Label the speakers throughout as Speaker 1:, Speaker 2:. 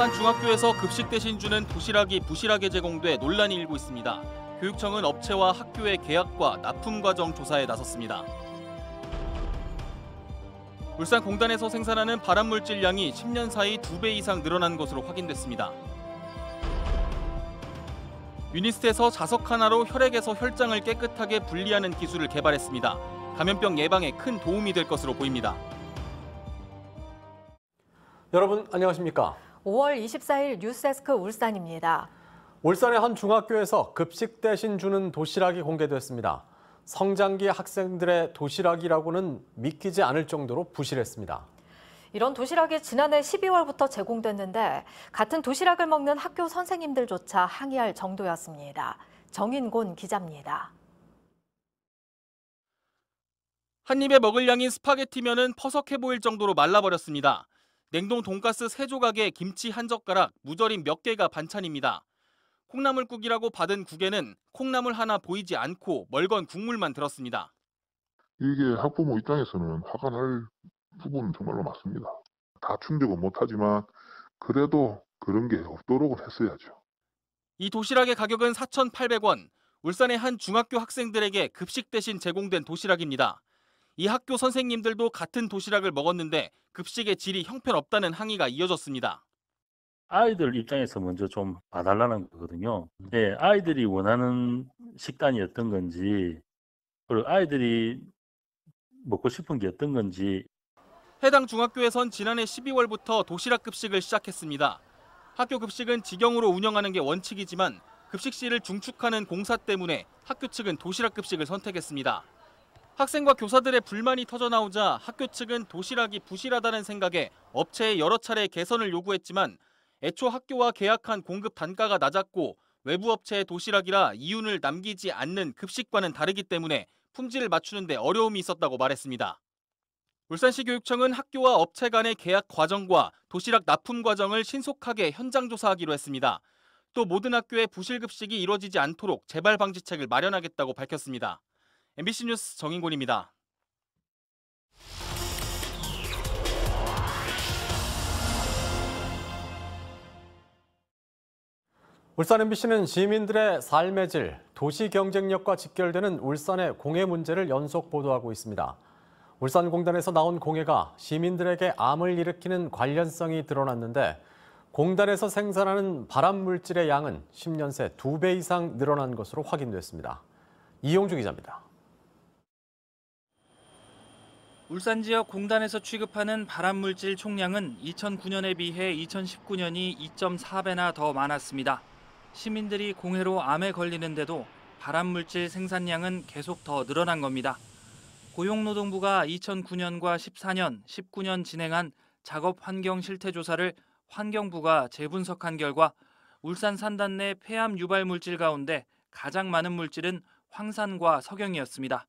Speaker 1: 한 중학교에서 급식 대신 주는 도시락이 부실하게 제공돼 논란이 일고 있습니다. 교육청은 업체와 학교의 계약과 납품 과정 조사에 나섰습니다. 울산공단에서 생산하는 발암물질 양이 10년 사이 2배 이상 늘어난 것으로 확인됐습니다. 유니스트에서 자석 하나로 혈액에서 혈장을 깨끗하게 분리하는 기술을 개발했습니다. 감염병 예방에
Speaker 2: 큰 도움이 될 것으로 보입니다. 여러분 안녕하십니까?
Speaker 3: 5월 24일 뉴스데스크 울산입니다.
Speaker 2: 울산의 한 중학교에서 급식 대신 주는 도시락이 공개됐습니다. 성장기 학생들의 도시락이라고는 믿기지 않을 정도로 부실했습니다.
Speaker 3: 이런 도시락이 지난해 12월부터 제공됐는데 같은 도시락을 먹는 학교 선생님들조차 항의할 정도였습니다. 정인곤 기자입니다.
Speaker 4: 한
Speaker 1: 입에 먹을 양인 스파게티면은 퍼석해 보일 정도로 말라버렸습니다. 냉동 돈가스 세 조각에 김치 한 젓가락, 무절임 몇 개가 반찬입니다. 콩나물국이라고 받은 국에는 콩나물 하나 보이지 않고 멀건 국물만 들었습니다.
Speaker 5: 이게 학부모
Speaker 2: 입장에서는 화가 날 부분은 정말로 맞습니다. 다 충족은 못하지만 그래도 그런 게 없도록 했어야죠.
Speaker 1: 이 도시락의 가격은 4,800원. 울산의 한 중학교 학생들에게 급식 대신 제공된 도시락입니다. 이 학교 선생님들도 같은 도시락을 먹었는데 급식의 질이 형편없다는 항의가 이어졌습니다. 아이들 입장에서 먼저 좀 봐달라는 거거든요. 네, 아이들이 원하는 식단이었던 건지, 그리고 아이들이 먹고 싶은 게 어떤 건지. 해당 중학교에선 지난해 12월부터 도시락 급식을 시작했습니다. 학교 급식은 직영으로 운영하는 게 원칙이지만 급식실을 중축하는 공사 때문에 학교 측은 도시락 급식을 선택했습니다. 학생과 교사들의 불만이 터져나오자 학교 측은 도시락이 부실하다는 생각에 업체에 여러 차례 개선을 요구했지만 애초 학교와 계약한 공급 단가가 낮았고 외부 업체의 도시락이라 이윤을 남기지 않는 급식과는 다르기 때문에 품질을 맞추는데 어려움이 있었다고 말했습니다. 울산시 교육청은 학교와 업체 간의 계약 과정과 도시락 납품 과정을 신속하게 현장 조사하기로 했습니다. 또 모든 학교에 부실급식이 이뤄지지 않도록 재발 방지책을 마련하겠다고 밝혔습니다. MBC 뉴스 정인곤입니다.
Speaker 2: 울산 MBC는 시민들의 삶의 질, 도시 경쟁력과 직결되는 울산의 공해 문제를 연속 보도하고 있습니다. 울산공단에서 나온 공해가 시민들에게 암을 일으키는 관련성이 드러났는데 공단에서 생산하는 발암물질의 양은 10년 새 2배 이상 늘어난 것으로 확인됐습니다. 이용주 기자입니다.
Speaker 4: 울산 지역 공단에서 취급하는 발암물질 총량은 2009년에 비해 2019년이 2.4배나 더 많았습니다. 시민들이 공해로 암에 걸리는데도 발암물질 생산량은 계속 더 늘어난 겁니다. 고용노동부가 2009년과 14년, 19년 진행한 작업 환경 실태 조사를 환경부가 재분석한 결과 울산 산단 내 폐암 유발 물질 가운데 가장 많은 물질은 황산과 석영이었습니다.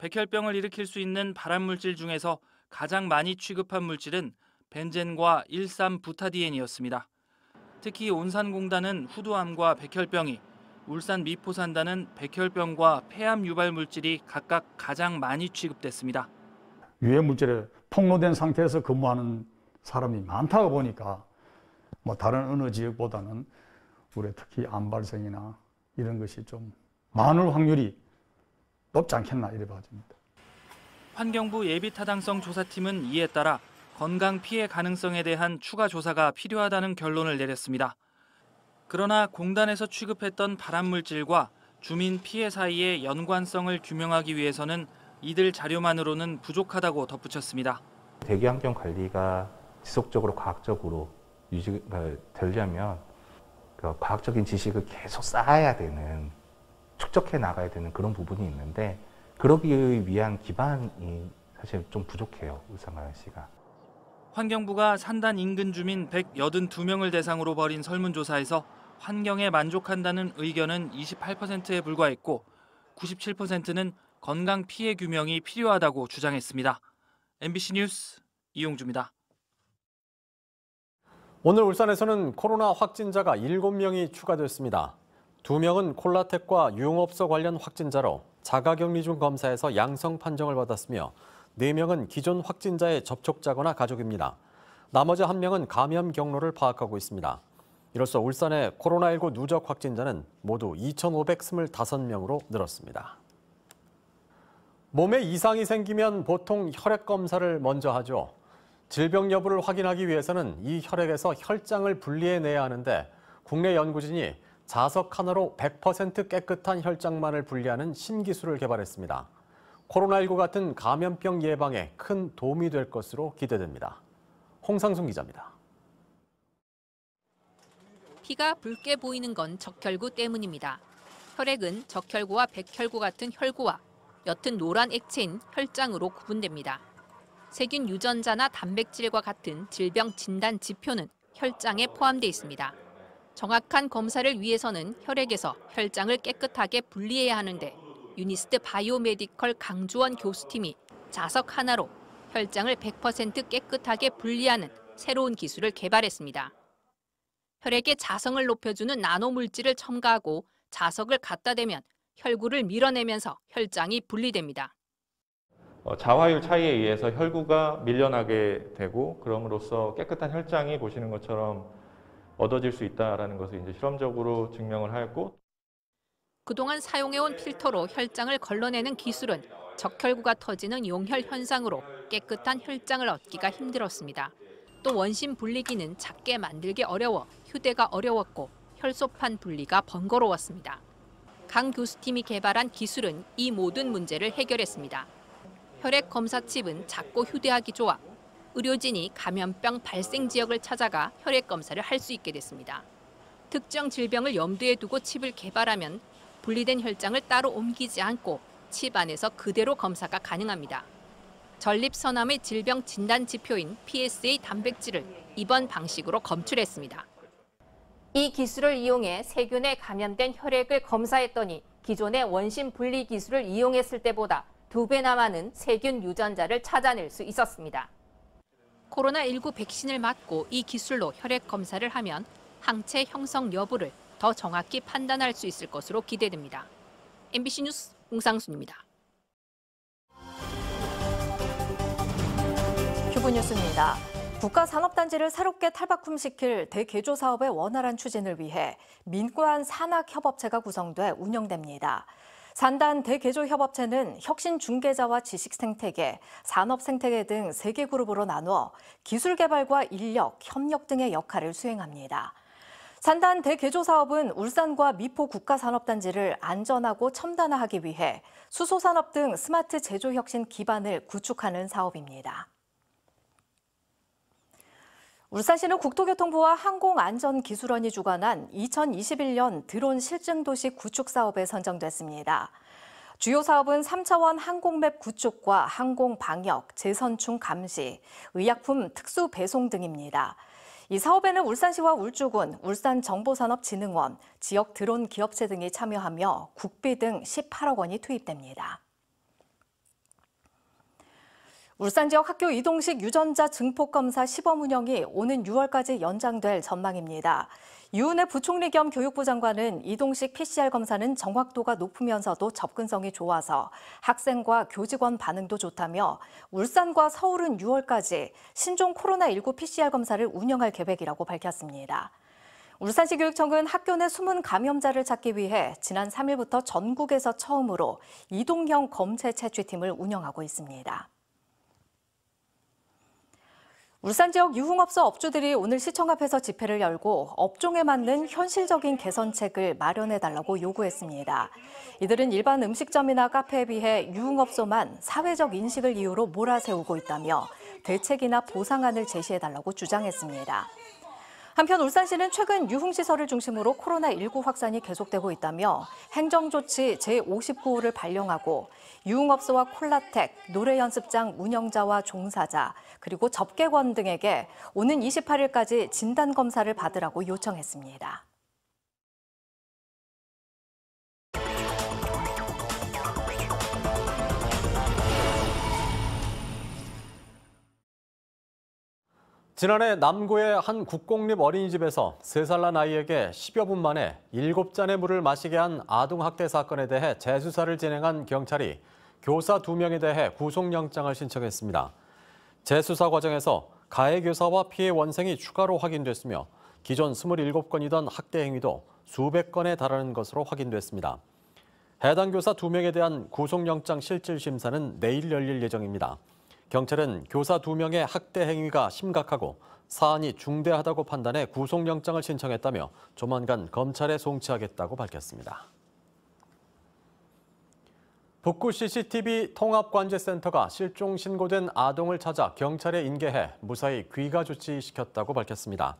Speaker 4: 백혈병을 일으킬 수 있는 발암물질 중에서 가장 많이 취급한 물질은 벤젠과 일산부타디엔이었습니다 특히 온산공단은 후두암과 백혈병이, 울산 미포산단은 백혈병과 폐암 유발 물질이 각각 가장 많이 취급됐습니다.
Speaker 2: 유해 물질에 폭로된 상태에서 근무하는 사람이 많다 보니까 뭐 다른 어느 지역보다는 우리 특히 암발생이나
Speaker 1: 이런 것이 좀 많을 확률이 높지 않겠나 이래 봐집니다.
Speaker 4: 환경부 예비타당성 조사팀은 이에 따라 건강 피해 가능성에 대한 추가 조사가 필요하다는 결론을 내렸습니다. 그러나 공단에서 취급했던 발암물질과 주민 피해 사이의 연관성을 규명하기 위해서는 이들 자료만으로는 부족하다고 덧붙였습니다.
Speaker 1: 대기 환경 관리가 지속적으로 과학적으로 유지 되려면 그 과학적인 지식을 계속 쌓아야 되는 축적해 나가야 되는 그런 부분이 있는데 그러기 위한 기반이 사실 좀 부족해요. 울산마을 가
Speaker 4: 환경부가 산단 인근 주민 182명을 대상으로 벌인 설문조사에서 환경에 만족한다는 의견은 28%에 불과했고 97%는 건강 피해 규명이 필요하다고 주장했습니다. MBC 뉴스 이용주입니다.
Speaker 2: 오늘 울산에서는 코로나 확진자가 7명이 추가됐습니다. 두 명은 콜라텍과 유흥업소 관련 확진자로 자가격리 중 검사에서 양성 판정을 받았으며 네 명은 기존 확진자의 접촉자거나 가족입니다. 나머지 한 명은 감염 경로를 파악하고 있습니다. 이로써 울산의 코로나19 누적 확진자는 모두 2,525명으로 늘었습니다. 몸에 이상이 생기면 보통 혈액 검사를 먼저 하죠. 질병 여부를 확인하기 위해서는 이 혈액에서 혈장을 분리해내야 하는데 국내 연구진이 자석 하나로 100% 깨끗한 혈장만을 분리하는 신기술을 개발했습니다. 코로나19 같은 감염병 예방에 큰 도움이 될 것으로 기대됩니다. 홍상순 기자입니다.
Speaker 5: 피가 붉게 보이는 건 적혈구 때문입니다. 혈액은 적혈구와 백혈구 같은 혈구와 옅은 노란 액체인 혈장으로 구분됩니다. 세균 유전자나 단백질과 같은 질병 진단 지표는 혈장에 포함되어 있습니다. 정확한 검사를 위해서는 혈액에서 혈장을 깨끗하게 분리해야 하는데 유니스트 바이오메디컬 강주원 교수팀이 자석 하나로 혈장을 100% 깨끗하게 분리하는 새로운 기술을 개발했습니다. 혈액의 자성을 높여주는 나노물질을 첨가하고 자석을 갖다 대면 혈구를 밀어내면서 혈장이 분리됩니다.
Speaker 4: 어,
Speaker 1: 자화율 차이에 의해서 혈구가 밀려나게 되고 그럼으로써 깨끗한 혈장이 보시는 것처럼 얻어질 수 있다라는 것을 이제 실험적으로 증명을 하였고
Speaker 5: 그동안 사용해온 필터로 혈장을 걸러내는 기술은 적혈구가 터지는 용혈 현상으로 깨끗한 혈장을 얻기가 힘들었습니다. 또 원심 분리기는 작게 만들기 어려워 휴대가 어려웠고 혈소판 분리가 번거로웠습니다. 강 교수팀이 개발한 기술은 이 모든 문제를 해결했습니다. 혈액 검사칩은 작고 휴대하기 좋아 의료진이 감염병 발생 지역을 찾아가 혈액 검사를 할 수 있게 됐습니다. 특정 질병을 염두에 두고 칩을 개발하면 분리된 혈장을 따로 옮기지 않고 칩 안에서 그대로 검사가 가능합니다. 전립선암의 질병 진단 지표인 PSA 단백질을 이번 방식으로 검출했습니다. 이 기술을 이용해 세균에 감염된 혈액을 검사했더니 기존의 원심 분리 기술을 이용했을 때보다 두 배나 많은 세균 유전자를 찾아낼 수 있었습니다. 코로나19 백신을 맞고 이 기술로 혈액 검사를 하면 항체 형성 여부를 더 정확히 판단할 수 있을 것으로 기대됩니다. MBC 뉴스 홍상수입니다. 큐브 뉴스입니다. 국가산업단지를 새롭게
Speaker 3: 탈바꿈시킬 대개조 사업의 원활한 추진을 위해 민관 산학협업체가 구성돼 운영됩니다. 산단 대개조 협업체는 혁신 중개자와 지식 생태계, 산업 생태계 등 세 개 그룹으로 나누어 기술 개발과 인력, 협력 등의 역할을 수행합니다. 산단 대개조 사업은 울산과 미포 국가산업단지를 안전하고 첨단화하기 위해 수소산업 등 스마트 제조 혁신 기반을 구축하는 사업입니다. 울산시는 국토교통부와 항공안전기술원이 주관한 2021년 드론 실증도시 구축 사업에 선정됐습니다. 주요 사업은 3차원 항공맵 구축과 항공방역, 재선충 감시, 의약품 특수 배송 등입니다. 이 사업에는 울산시와 울주군, 울산정보산업진흥원, 지역 드론 기업체 등이 참여하며 국비 등 18억 원이 투입됩니다. 울산 지역 학교 이동식 유전자 증폭 검사 시범 운영이 오는 6월까지 연장될 전망입니다. 유은혜 부총리 겸 교육부 장관은 이동식 PCR 검사는 정확도가 높으면서도 접근성이 좋아서 학생과 교직원 반응도 좋다며 울산과 서울은 6월까지 신종 코로나19 PCR 검사를 운영할 계획이라고 밝혔습니다. 울산시 교육청은 학교 내 숨은 감염자를 찾기 위해 지난 3일부터 전국에서 처음으로 이동형 검체 채취팀을 운영하고 있습니다. 울산 지역 유흥업소 업주들이 오늘 시청 앞에서 집회를 열고 업종에 맞는 현실적인 개선책을 마련해달라고 요구했습니다. 이들은 일반 음식점이나 카페에 비해 유흥업소만 사회적 인식을 이유로 몰아세우고 있다며 대책이나 보상안을 제시해달라고 주장했습니다. 한편 울산시는 최근 유흥시설을 중심으로 코로나19 확산이 계속되고 있다며 행정조치 제59호를 발령하고 유흥업소와 콜라텍, 노래연습장 운영자와 종사자, 그리고 접객원 등에게 오는 28일까지 진단검사를 받으라고 요청했습니다.
Speaker 2: 지난해 남구의 한 국공립 어린이집에서 3살 난 아이에게 10여 분 만에 7잔의 물을 마시게 한 아동학대 사건에 대해 재수사를 진행한 경찰이 교사 2명에 대해 구속영장을 신청했습니다. 재수사 과정에서 가해 교사와 피해 원생이 추가로 확인됐으며 기존 27건이던 학대 행위도 수백 건에 달하는 것으로 확인됐습니다. 해당 교사 2명에 대한 구속영장 실질심사는 내일 열릴 예정입니다. 경찰은 교사 2명의 학대 행위가 심각하고 사안이 중대하다고 판단해 구속영장을 신청했다며 조만간 검찰에 송치하겠다고 밝혔습니다. 북구 CCTV 통합관제센터가 실종 신고된 아동을 찾아 경찰에 인계해 무사히 귀가 조치시켰다고 밝혔습니다.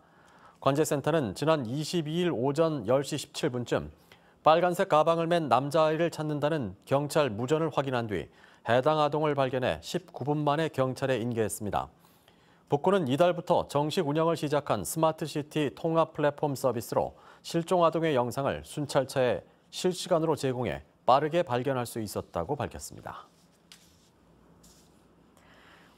Speaker 2: 관제센터는 지난 22일 오전 10시 17분쯤 빨간색 가방을 맨 남자아이를 찾는다는 경찰 무전을 확인한 뒤 해당 아동을 발견해 19분 만에 경찰에 인계했습니다. 복구는 이달부터 정식 운영을 시작한 스마트시티 통합 플랫폼 서비스로 실종 아동의 영상을 순찰차에 실시간으로 제공해 빠르게 발견할 수 있었다고 밝혔습니다.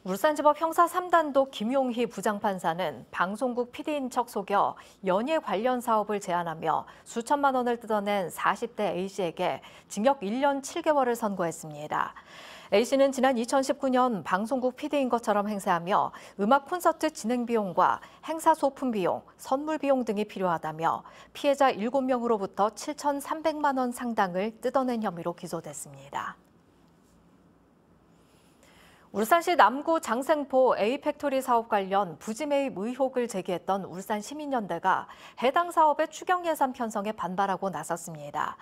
Speaker 3: 울산지법 형사 3단독 김용희 부장판사는 방송국 PD인 척 속여 연예 관련 사업을 제안하며 수천만 원을 뜯어낸 40대 A씨에게 징역 1년 7개월을 선고했습니다. A씨는 지난 2019년 방송국 PD인 것처럼 행세하며 음악 콘서트 진행 비용과 행사 소품 비용, 선물 비용 등이 필요하다며 피해자 7명으로부터 7,300만 원 상당을 뜯어낸 혐의로 기소됐습니다. 울산시 남구 장생포 A팩토리 사업 관련 부지매입 의혹을 제기했던 울산시민연대가 해당 사업의 추경 예산 편성에 반발하고 나섰습니다.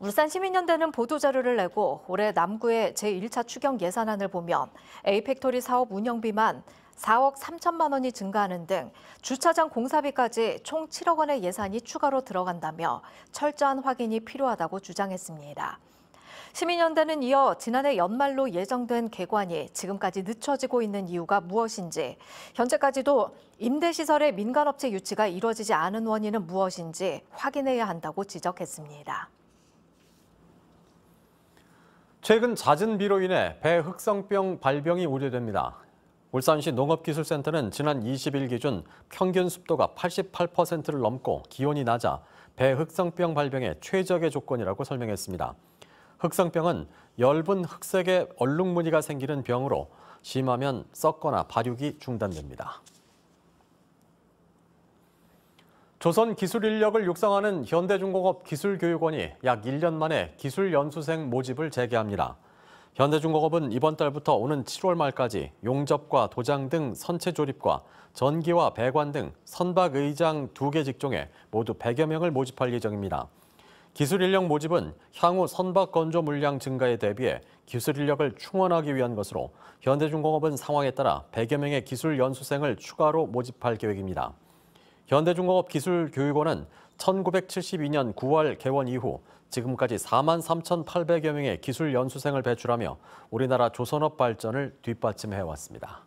Speaker 3: 울산시민연대는 보도자료를 내고 올해 남구의 제1차 추경 예산안을 보면 A팩토리 사업 운영비만 4억 3천만 원이 증가하는 등 주차장 공사비까지 총 7억 원의 예산이 추가로 들어간다며 철저한 확인이 필요하다고 주장했습니다. 시민연대는 이어 지난해 연말로 예정된 개관이 지금까지 늦춰지고 있는 이유가 무엇인지, 현재까지도 임대시설의 민간업체 유치가 이뤄지지 않은 원인은 무엇인지 확인해야 한다고 지적했습니다.
Speaker 2: 최근 잦은 비로 인해 배 흑성병 발병이 우려됩니다. 울산시 농업기술센터는 지난 20일 기준 평균 습도가 88%를 넘고 기온이 낮아 배 흑성병 발병의 최적의 조건이라고 설명했습니다. 흑성병은 엷은 흑색의 얼룩무늬가 생기는 병으로 심하면 썩거나 발육이 중단됩니다. 조선 기술 인력을 육성하는 현대중공업 기술교육원이 약 1년 만에 기술 연수생 모집을 재개합니다. 현대중공업은 이번 달부터 오는 7월 말까지 용접과 도장 등 선체 조립과 전기와 배관 등 선박 의장 2개 직종에 모두 100여 명을 모집할 예정입니다. 기술 인력 모집은 향후 선박 건조 물량 증가에 대비해 기술 인력을 충원하기 위한 것으로 현대중공업은 상황에 따라 100여 명의 기술 연수생을 추가로 모집할 계획입니다. 현대중공업 기술교육원은 1972년 9월 개원 이후 지금까지 4만 3,800여 명의 기술 연수생을 배출하며 우리나라 조선업 발전을 뒷받침해왔습니다.